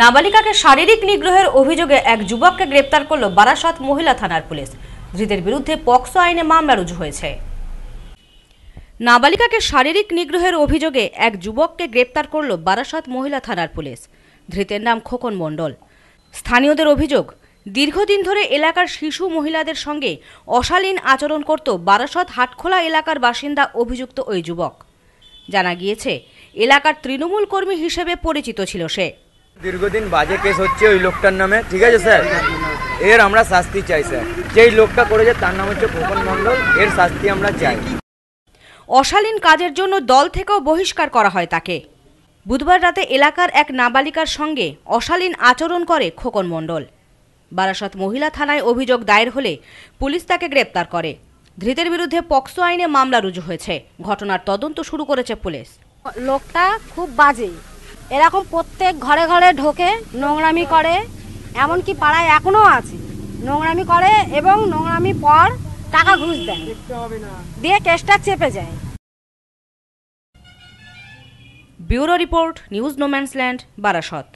নাবালিকাকে শারীরিক নিগ্রহের অভিযোগে এক যুবককে গ্রেপ্তার করল বারাসাত মহিলা থানার পুলিশ ধৃতের বিরুদ্ধে পক্সো আইনে মামলা রুজু হয়েছে নাবালিকাকে শারীরিক নিগ্রহের অভিযোগে এক যুবককে গ্রেপ্তার করল বারাসাত মহিলা থানার পুলিশ ধৃতের নাম খোকন মণ্ডল স্থানীয়দের অভিযোগ দীর্ঘদিন ধরে এলাকার শিশু মহিলাদের সঙ্গে অশালীন আচরণ করত বারাসত হাটখোলা এলাকার বাসিন্দা অভিযুক্ত ওই যুবক জানা গিয়েছে এলাকার তৃণমূল কর্মী হিসেবে পরিচিত ছিল সে দীর্ঘদিন বাজে কেস হচ্ছে ওই লোকটার নামে ঠিক আছে স্যার এর আমরা শাস্তি চাই স্যার যেই লোকটা করেছে তার নাম হচ্ছে খোকন মণ্ডল এর শাস্তি আমরা চাই অশালীন কাজের জন্য দল থেকেও বহিষ্কার করা হয় তাকে বুধবার রাতে এলাকার এক নাবালিকার সঙ্গে অশালীন আচরণ করে খোকন মণ্ডল বারাসত মহিলা থানায় অভিযোগ দায়ের হলে পুলিশ তাকে গ্রেপ্তার করে ধৃতের বিরুদ্ধে পক্সো আইনে মামলা রুজু হয়েছে ঘটনার তদন্ত শুরু করেছে পুলিশ লোকটা খুব বাজে এরকম প্রত্যেক ঘরে ঘরে ঢোকে নোংরামি করে এমনকি পাড়ায় এখনও আছে নোংরামি করে এবং নোংরামি পর টাকা ঘুষ দেয় দিয়ে কেসটা চেপে যায় bureau report news no man's land Barasat